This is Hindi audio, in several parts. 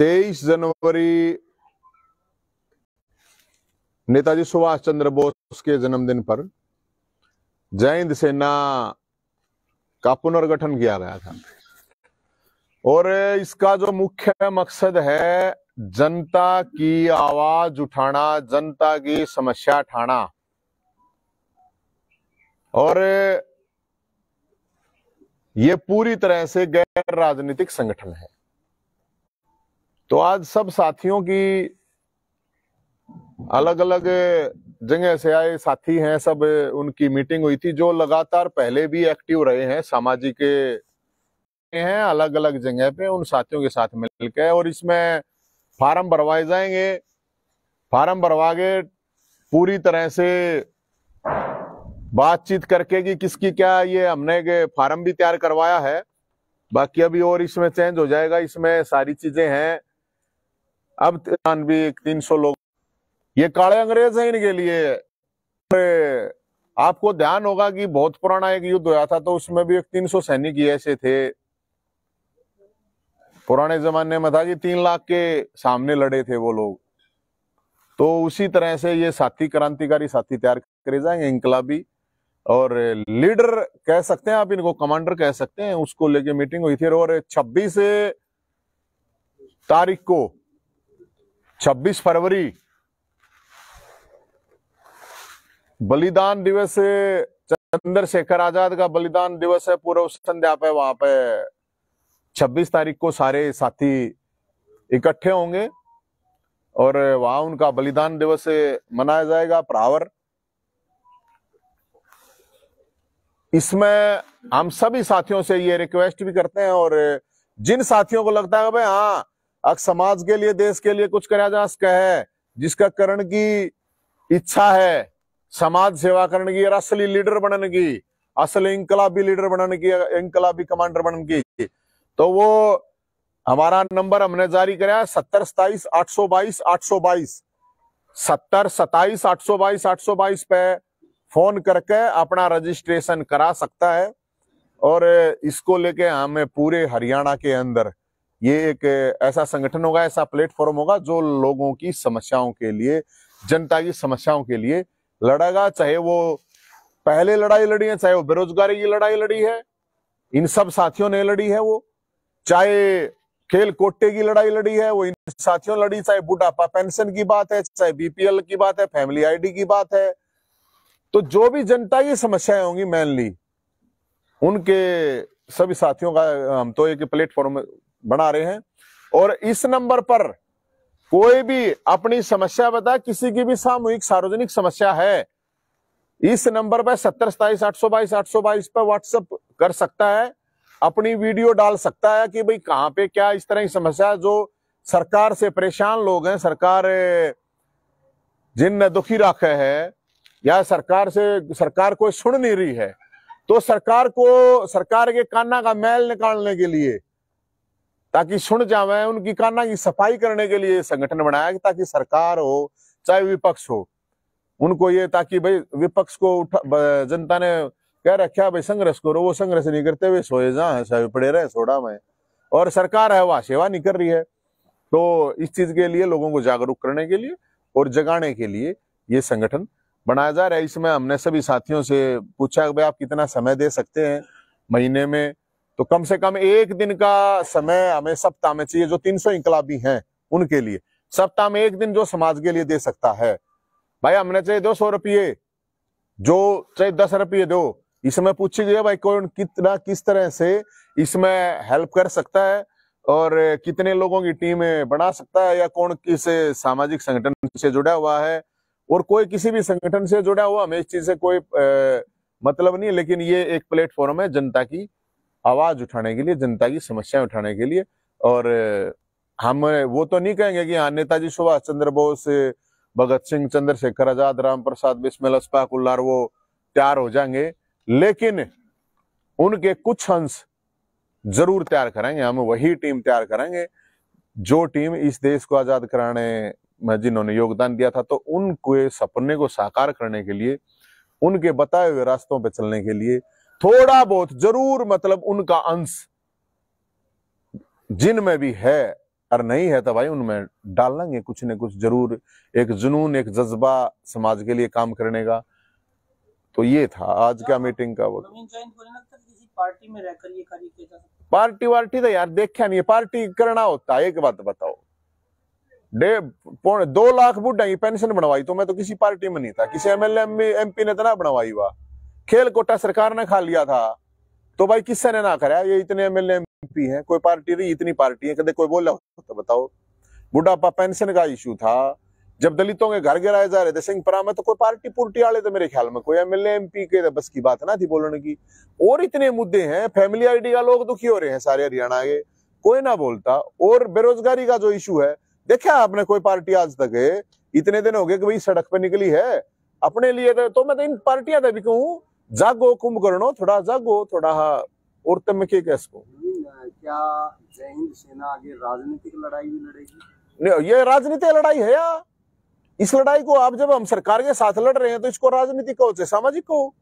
तेईस जनवरी नेताजी सुभाष चंद्र बोस के जन्मदिन पर जैन सेना का पुनर्गठन किया गया था और इसका जो मुख्य मकसद है जनता की आवाज उठाना जनता की समस्या उठाना और ये पूरी तरह से गैर राजनीतिक संगठन है तो आज सब साथियों की अलग अलग जगह से आए साथी हैं सब उनकी मीटिंग हुई थी जो लगातार पहले भी एक्टिव रहे हैं सामाजिक हैं अलग अलग जगह पे उन साथियों के साथ मिलकर और इसमें फार्म भरवाए जाएंगे फार्म भरवा के पूरी तरह से बातचीत करके कि किसकी क्या ये हमने फार्म भी तैयार करवाया है बाकी अभी और इसमें चेंज हो जाएगा इसमें सारी चीजें हैं अब तिरानवे तीन सौ लोग ये काले अंग्रेज हैं इनके लिए आपको ध्यान होगा कि बहुत पुराना एक युद्ध हुआ था तो उसमें भी एक तीन सौ सैनिक ऐसे थे पुराने जमाने में था कि तीन लाख के सामने लड़े थे वो लोग तो उसी तरह से ये साथी क्रांतिकारी साथी तैयार करे जाएंगे इंकलाबी और लीडर कह सकते हैं आप इनको कमांडर कह सकते हैं उसको लेके मीटिंग हुई थी और 26 तारीख को 26 फरवरी बलिदान दिवस चंद्रशेखर आजाद का बलिदान दिवस है पूर्व संध्या पे वहां पे 26 तारीख को सारे साथी इकट्ठे होंगे और वहां उनका बलिदान दिवस मनाया जाएगा प्रावर इसमें हम सभी साथियों से ये रिक्वेस्ट भी करते हैं और जिन साथियों को लगता है भाई हाँ अगर समाज के लिए देश के लिए कुछ करा जा सका है जिसका करण की इच्छा है समाज सेवा करने की और असली लीडर बनने की असल इंकलाबी लीडर बनने की इंकलाबी कमांडर बनने की तो वो हमारा नंबर हमने जारी कराया सत्तर सताइस आठ सौ बाईस आठ सौ बाईस सत्तर सताइस आठ सौ बाईस आठ सौ बाईस पे फोन करके अपना रजिस्ट्रेशन करा सकता है और इसको लेके हमें पूरे हरियाणा के अंदर ये एक ऐसा संगठन होगा ऐसा प्लेटफॉर्म होगा जो लोगों की समस्याओं के लिए जनता की समस्याओं के लिए लड़ेगा चाहे वो पहले लड़ाई लड़ी है चाहे वो बेरोजगारी की लड़ाई लड़ी है इन सब साथियों ने लड़ी है वो चाहे खेल कोटे की लड़ाई लड़ी है वो इन साथियों लड़ी चाहे बुढ़ापा पेंशन की बात है चाहे बीपीएल की बात है फैमिली आईडी की बात है तो जो भी जनता की समस्याएं होंगी मेनली उनके सभी साथियों का हम तो एक प्लेटफॉर्म बना रहे हैं और इस नंबर पर कोई भी अपनी समस्या बता किसी की भी सामूहिक सार्वजनिक समस्या है इस नंबर पर सत्तर सताइस आठ सौ बाईस आठ सौ बाईस पर व्हाट्सएप कर सकता है अपनी वीडियो डाल सकता है कि भाई कहाँ पे क्या इस तरह की समस्या जो सरकार से परेशान लोग हैं सरकार जिन दुखी रखे है या सरकार से सरकार कोई सुन नहीं रही है तो सरकार को सरकार के काना का मैल निकालने के लिए ताकि सुन जावे उनकी काना की सफाई करने के लिए संगठन बनाया कि ताकि सरकार हो चाहे विपक्ष हो उनको ये ताकि भाई विपक्ष को उठा जनता ने कह रखा भाई संघर्ष करो वो संघर्ष नहीं करते वे सोए जा सोए पड़े रहे सोडा में और सरकार है वहां सेवा नहीं कर रही है तो इस चीज के लिए लोगों को जागरूक करने के लिए और जगाने के लिए ये संगठन बनाया जा रहा है इसमें हमने सभी साथियों से पूछा भाई आप कितना समय दे सकते हैं महीने में तो कम से कम एक दिन का समय हमें सप्ताह में चाहिए जो तीन सौ इंकलाबी है उनके लिए सप्ताह में एक दिन जो समाज के लिए दे सकता है भाई हमने चाहिए दो सौ रुपये जो चाहे दस रुपये दो इसमें पूछी गई भाई कौन कितना किस तरह से इसमें हेल्प कर सकता है और कितने लोगों की टीम बना सकता है या कौन किस सामाजिक संगठन से जुड़ा हुआ है और कोई किसी भी संगठन से जुड़ा हुआ हमें इस चीज से कोई आ, मतलब नहीं लेकिन ये एक प्लेटफॉर्म है जनता की आवाज़ उठाने के लिए जनता की समस्याएं उठाने के लिए और हम वो तो नहीं कहेंगे कि हाँ नेताजी सुभाष चंद्र बोस भगत सिंह चंद्रशेखर आजाद राम प्रसाद बिस्मिल अस्पाकुल्लार वो तैयार हो जाएंगे लेकिन उनके कुछ अंश जरूर तैयार कराएंगे हम वही टीम तैयार करेंगे जो टीम इस देश को आजाद कराने में जिन्होंने योगदान दिया था तो उनके सपने को साकार करने के लिए उनके बताए हुए रास्तों पर चलने के लिए थोड़ा बहुत जरूर मतलब उनका अंश जिन में भी है और नहीं है तो भाई उनमें डाल लेंगे कुछ न कुछ जरूर एक जुनून एक जज्बा समाज के लिए काम करने का तो ये था आज क्या मीटिंग का वक्त पार्टी में रहकर पार्टी वार्टी तो यार देखा नहीं पार्टी करना होता एक बात बताओ डे दो लाख बुढ़ा की पेंशन बनवाई तो मैं तो किसी पार्टी में नहीं था किसी एमएलए हाँ। एमपी ने तो ना बनवाई वाह खेल कोटा सरकार ने खा लिया था तो भाई किससे ने ना कराया ये इतने एम एल एमपी हैं कोई पार्टी रही इतनी पार्टी है कदे कोई बोला तो बताओ बुढ़ापा पेंशन का इशू था जब दलितों के घर गिराए जा रहे थे सिंहपुरा में तो कोई पार्टी पुर्टी वाले थे मेरे ख्याल में कोई एमएलए एमपी के बस की बात ना थी बोलने की और इतने मुद्दे हैं फैमिली आईडी का लोग दुखी हो रहे हैं सारे हरियाणा के कोई ना बोलता और बेरोजगारी का जो इशू है देखा आपने कोई पार्टी आज तक इतने दिन हो गए कि भाई सड़क पर निकली है अपने लिए तो, तो मैं तो इन पार्टियां तभी कहूँ जागो कुंभकर्णो थोड़ा जागो थोड़ा और तम हम्म, क्या जय हिंद सेना आगे राजनीतिक लड़ाई भी लड़ेगी नहीं ये राजनीतिक लड़ाई है या इस लड़ाई को आप जब हम सरकार के साथ लड़ रहे हैं तो इसको राजनीतिक कहो चाहे सामाजिक कहो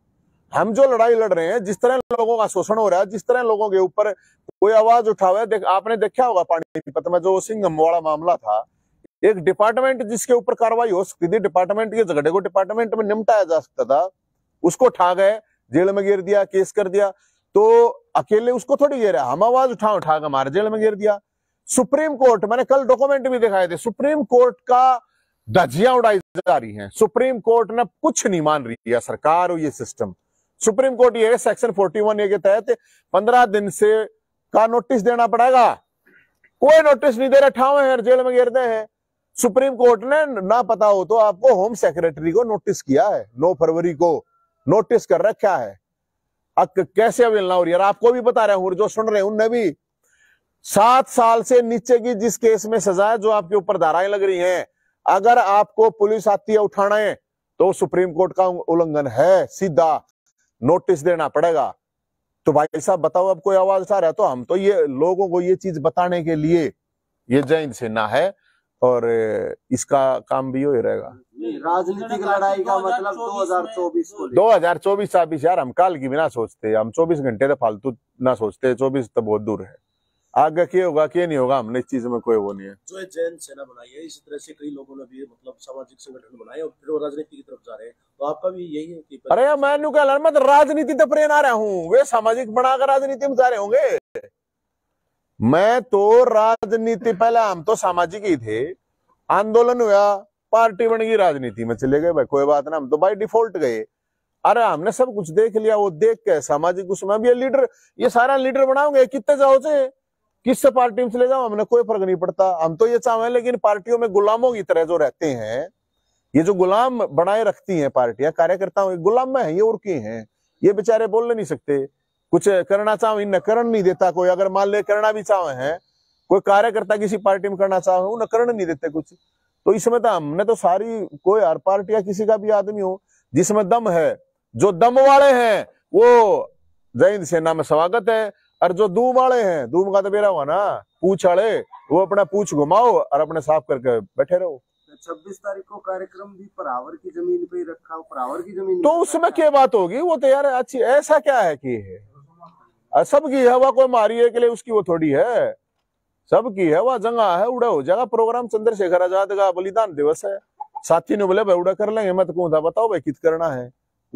हम जो लड़ाई लड़ रहे हैं जिस तरह लोगों का शोषण हो रहा है जिस तरह लोगों के ऊपर कोई आवाज उठा हुआ है देख आपने देखा होगा पानीपत में जो सिंघम वाला मामला था एक डिपार्टमेंट जिसके ऊपर कार्रवाई हो सकती थी डिपार्टमेंट के झगड़े को डिपार्टमेंट में निपटाया जा सकता था उसको उठा गए जेल में गिर दिया केस कर दिया तो अकेले उसको थोड़ी गिर हम आवाज उठा उठा कर हमारे जेल में गिर दिया सुप्रीम कोर्ट मैंने कल डॉक्यूमेंट भी दिखाए थे सुप्रीम कोर्ट का धजिया उड़ाई जा रही है सुप्रीम कोर्ट ने कुछ नहीं मान रही है सरकार और ये सिस्टम सुप्रीम कोर्ट ये सेक्शन 41 ए के तहत 15 दिन से का नोटिस देना पड़ेगा कोई नोटिस नहीं दे रहा ठावे हैं जेल में गिरते हैं सुप्रीम कोर्ट ने ना पता हो तो आपको होम सेक्रेटरी को नोटिस किया है नौ फरवरी को नोटिस कर रखा है अक कैसे मिलना हो रही है आपको भी बता रहा हूं जो सुन रहे हैं उनने भी सात साल से नीचे की जिस केस में सजा है जो आपके ऊपर धाराएं लग रही हैं अगर आपको पुलिस आती है उठाना है तो सुप्रीम कोर्ट का उल्लंघन है सीधा नोटिस देना पड़ेगा तो भाई साहब बताओ अब कोई आवाज उठा रहा है तो हम तो ये लोगों को ये चीज बताने के लिए ये जैन सेना है और इसका काम भी हो ही रहेगा राजनीतिक लड़ाई का मतलब 2024 को 2024 छब्बीस यार हम काल की भी ना सोचते हम 24 घंटे तो फालतू ना सोचते 24 तो बहुत दूर है आगे क्या होगा क्या नहीं होगा हमने इस चीज में कोई वो नहीं है जो जैन सेना बनाई है इसी तरह से कई लोगों ने भी मतलब सामाजिक संगठन बनाए और फिर वो राजनीति की तरफ जा रहे हैं तो आपका भी यही है कि अरे यार मैं नु कह मत तो राजनीति तो प्रेरण आ रहा हूँ वे सामाजिक बनाकर राजनीति में जा रहे होंगे मैं तो राजनीति पहले हम तो सामाजिक ही थे आंदोलन हुआ पार्टी बन गई राजनीति में चले गए भाई कोई बात ना हम तो बाई डिफॉल्ट गए अरे हमने सब कुछ देख लिया वो देख के सामाजिक उसमें में ये लीडर ये सारा लीडर बनाओगे कितने जाओ से से पार्टी में चले जाओ हमने कोई फर्क नहीं पड़ता हम तो ये चाहे लेकिन पार्टियों में गुलामों की तरह जो रहते हैं ये जो गुलाम बनाए रखती हैं पार्टियां कार्यकर्ताओं के गुलाम में है ये और की हैं ये बेचारे बोल नहीं सकते कुछ करना चाहो इन करण नहीं देता कोई अगर मान ले करना भी चाहे है कोई कार्यकर्ता किसी पार्टी में करना चाहे उन्हें करण नहीं देते कुछ तो इसमें तो हमने तो सारी कोई हर पार्टी या किसी का भी आदमी हो जिसमें दम है जो दम वाले हैं वो जय हिंद सेना में स्वागत है और जो दूम वाले हैं दूम का तो बेरा हुआ ना पूछ अड़े वो अपना पूछ घुमाओ और अपने साफ करके बैठे रहो तो छब्बीस तारीख को कार्यक्रम भी परावर की जमीन पे रखा परावर की जमीन तो उसमें क्या बात होगी वो तो यार अच्छी ऐसा क्या है कि है सबकी हवा कोई मारी है के लिए उसकी वो थोड़ी है सबकी है वह जंगा है उड़ा हो जाएगा प्रोग्राम चंद्रशेखर आजाद का बलिदान दिवस है साथी ने बोले भाई उड़ा कर लेंगे मैं तो कहूँ था बताओ भाई कित करना है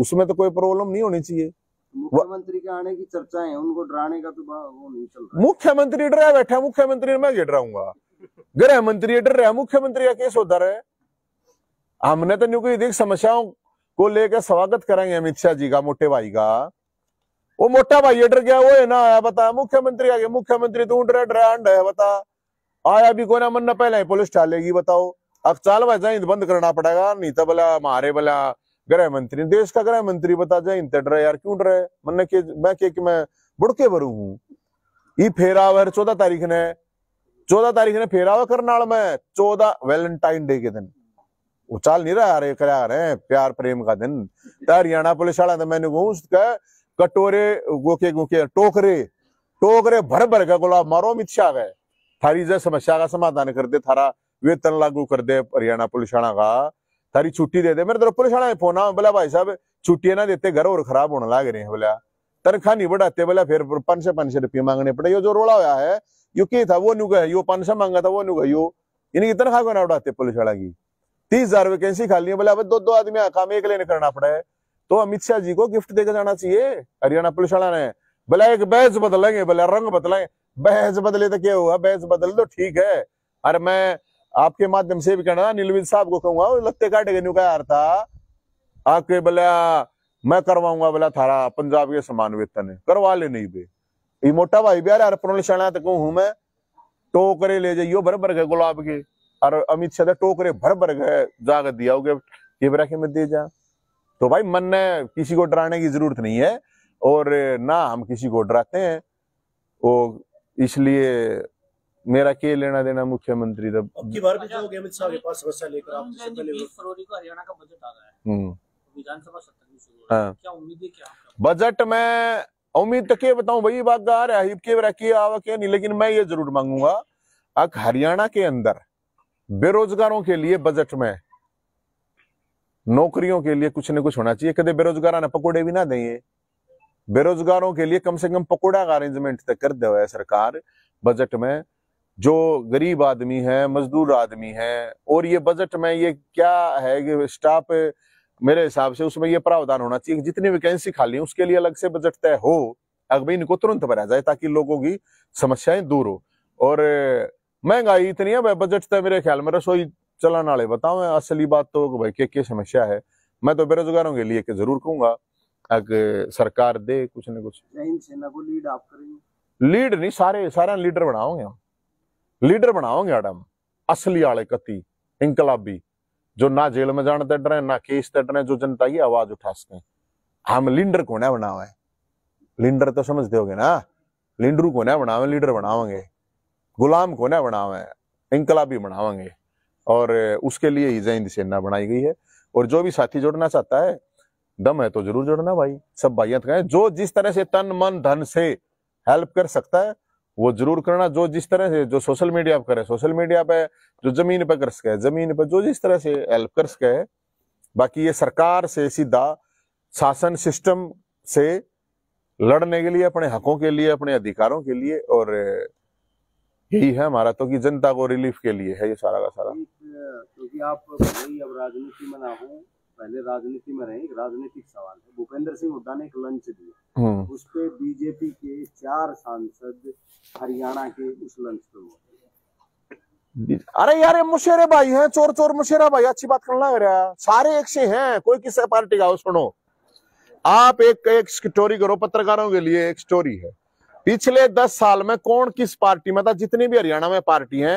उसमें तो कोई प्रॉब्लम नहीं होनी चाहिए मुख्यमंत्री के आने की चर्चा है उनको डराने का तो वो नहीं चल रहा मुख्यमंत्री डरा बैठा मुख्यमंत्री मैं ये डराऊंगा गृह मंत्री डर रहा मुख्यमंत्री का केस उधर है हमने तो न्यू देख समस्याओं को लेकर स्वागत करेंगे अमित शाह जी का मोटे भाई का वो मोटा भाई डर गया वो ना आया बता मुख्यमंत्री आ गया मुख्यमंत्री तू डरा डरा अंड है बता आया भी कोना मन ना पहले ही पुलिस टालेगी बताओ अब चाल भाई जैन बंद करना पड़ेगा नहीं तो बोला मारे बोला गृह मंत्री देश का गृह मंत्री बता जैन तो डरा यार क्यों डरा मन के मैं के कि मैं बुड़के भरू हूँ ये फेरा फेरावर चौदह तारीख ने चौदह तारीख ने फेरा हुआ करनाल में चौदह वैलेंटाइन डे के दिन वो चाल नहीं रहा यार करा रहे प्यार प्रेम का दिन हरियाणा पुलिस वाला तो मैंने कहूँ कटोरे वो के वो के टोकरे टोकरे भर भर के गुलाब मारो अमित शाह गए थारी जो समस्या का समाधान कर दे थारा वेतन लागू कर दे हरियाणा पुलिस थाना का थारी छुट्टी दे दे मेरे तरफ पुलिस थाना में फोन बोला भाई साहब छुट्टियां ना देते घर और खराब होने लग रहे हैं बोला तनखा नहीं बढ़ाते बोला फिर पांच सौ पांच सौ रुपये मांगने पड़े यो जो रोला हुआ है यो की था वो नुगा यो पांच सौ मांगा था वो नुगा यो इनकी तनखा क्यों ना बढ़ाते पुलिस वाला की तीस हजार वैकेंसी खाली है बोला दो दो आदमी काम एक लेने करना पड़ा है तो अमित शाह जी को गिफ्ट देकर जाना चाहिए हरियाणा पुलिस वाला ने भला एक बहस बदलेंगे बोला रंग बदलेंगे बहस बदले तो क्या हुआ बहस बदल दो तो ठीक है अरे मैं आपके माध्यम से भी कहना नीलविद साहब को कहूंगा लत्ते काटे गए का था आके बोला मैं करवाऊंगा बोला थारा पंजाब के समान वेतन करवा ले नहीं बे ये मोटा भाई भी यार शाणा तो कहूं मैं टोकरे ले जाइयो भर भर गए गुलाब के और अमित शाह तो टोकरे भर भर गए जाकर दिया गिफ्ट ये बरा के मैं दे जा तो भाई मन ने किसी को डराने की जरूरत नहीं है और ना हम किसी को डराते हैं वो इसलिए मेरा के लेना देना मुख्यमंत्री तब की बार भी जाओगे तो अमित शाह के पास समस्या लेकर आप जैसे तो पहले फरवरी को हरियाणा का बजट आ रहा है हम्म। विधानसभा सत्र में शुरू है हाँ। क्या उम्मीद है क्या बजट में उम्मीद तो क्या बताऊं भाई बात गा हिब के रखी आवा के नहीं लेकिन मैं ये जरूर मांगूंगा अक हरियाणा के अंदर बेरोजगारों के लिए बजट में नौकरियों के लिए कुछ न कुछ होना चाहिए कभी बेरोजगारा ने पकौड़े भी ना दें बेरोजगारों के लिए कम से कम पकौड़ा का अरेंजमेंट तक कर दे सरकार बजट में जो गरीब आदमी है मजदूर आदमी है और ये बजट में ये क्या है कि स्टाफ मेरे हिसाब से उसमें ये प्रावधान होना चाहिए जितनी वैकेंसी खाली है उसके लिए अलग से बजट तय हो अगर भाई इनको तुरंत भरा जाए ताकि लोगों की समस्याएं दूर हो और महंगाई इतनी है बजट तय मेरे ख्याल में रसोई चलन वाले बतावें असली बात तो भाई क्या क्या समस्या है मैं तो बेरोजगारों के लिए के जरूर कहूंगा अगर सरकार दे कुछ न कुछ को लीड आप करेंगे लीड नहीं सारे सारे लीडर बनाओगे हम लीडर बनाओगे मैडम असली आले कति इंकलाबी जो ना जेल में जाने तट रहे ना केस तट रहे जो जनता की आवाज उठा सके हम लीडर को ना बनावे लीडर तो समझते हो ना लीडरू को ना बनावे लीडर बनावेंगे गुलाम को ना बनावे इंकलाबी बनावेंगे और उसके लिए ही जय हिंद सेना बनाई गई है और जो भी साथी जुड़ना चाहता है दम है तो जरूर जुड़ना भाई सब भाइयों का जो जिस तरह से तन मन धन से हेल्प कर सकता है वो जरूर करना जो जिस तरह से जो सोशल मीडिया पर करे सोशल मीडिया पे जो जमीन पर कर सके जमीन पर जो जिस तरह से हेल्प कर सके बाकी ये सरकार से सीधा शासन सिस्टम से लड़ने के लिए अपने हकों के लिए अपने अधिकारों के लिए और यही है हमारा तो कि जनता को रिलीफ के लिए है ये सारा का सारा क्योंकि तो आप अब राजनीति में ना हो पहले राजनीति में रहे राजनीतिक सवाल है भूपेंद्र सिंह हुड्डा ने एक लंच दिया हम्म। उस पर बीजेपी के चार सांसद हरियाणा के उस लंच पे हुए अरे यार ये मुशेरे भाई हैं चोर चोर मुशेरा भाई अच्छी बात करना लग रहा है सारे एक से हैं कोई किसी पार्टी का सुनो आप एक एक स्टोरी करो पत्रकारों के लिए एक स्टोरी है पिछले दस साल में कौन किस पार्टी में मतलब था जितनी भी हरियाणा में पार्टी है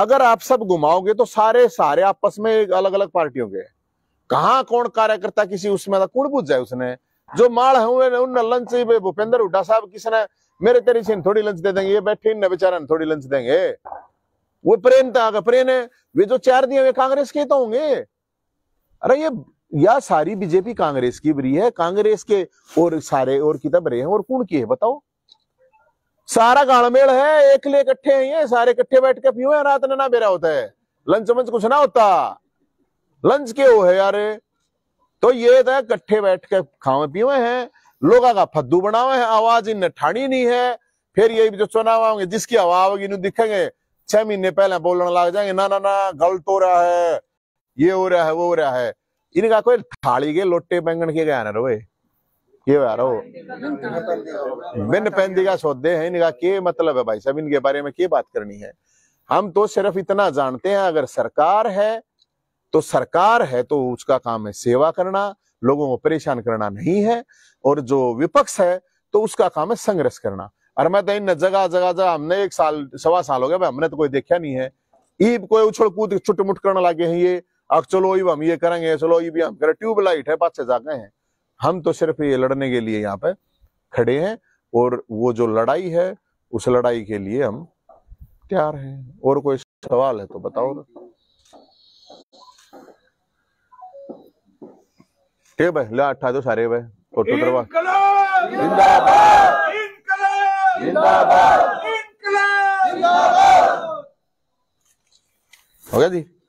अगर आप सब घुमाओगे तो सारे सारे आपस में एक अलग अलग पार्टियों के कहा कौन कार्यकर्ता किसी उसमें था मतलब कौन पूछ जाए उसने जो माड़ है उन लंच भूपेंद्र हुड्डा साहब किसने मेरे तेरी से थोड़ी लंच दे देंगे ये बैठे इन बेचारा थोड़ी लंच देंगे वो प्रेम था अगर प्रेम है वे जो चार दिए वे कांग्रेस के तो होंगे अरे ये या सारी बीजेपी कांग्रेस की बरी है कांग्रेस के और सारे और किताब रहे हैं और कौन की है बताओ सारा गाड़मेल है एक लिए इकट्ठे हैं ये सारे इकट्ठे बैठ के पियो रात में ना बेरा होता है लंच वंच कुछ ना होता लंच के वो है यार तो ये तो इकट्ठे बैठ के खावे पीवे हैं लोग का फद्दू बनावे हैं आवाज इन ठाणी नहीं है फिर ये जो चुनाव आओगे जिसकी हवा होगी इन दिखेंगे छह महीने पहले बोलने लग जाएंगे ना ना ना गलत हो रहा है ये हो रहा है वो हो रहा है इनका कोई थाली के लोटे बैंगन के गया ना रोए ये यारो बिन पैंदी का सौदे है इनका के मतलब है भाई साहब इनके बारे में क्या बात करनी है हम तो सिर्फ इतना जानते हैं अगर सरकार है तो सरकार है तो उसका काम है सेवा करना लोगों को परेशान करना नहीं है और जो विपक्ष है तो उसका काम है संघर्ष करना और मैं तो इन जगह जगह जगह हमने एक साल सवा साल हो गया हमने तो कोई देखा नहीं है ईब कोई उछड़ कूद मुट करने लगे हैं ये अब चलो ईब हम ये करेंगे चलो ईब हम करें ट्यूबलाइट है पाँच से जागे हैं हम तो सिर्फ ये लड़ने के लिए यहाँ पे खड़े हैं और वो जो लड़ाई है उस लड़ाई के लिए हम तैयार हैं और कोई सवाल है तो बताओ ना ठीक भाई ला दो तो सारे भाई तो तो हो गया जी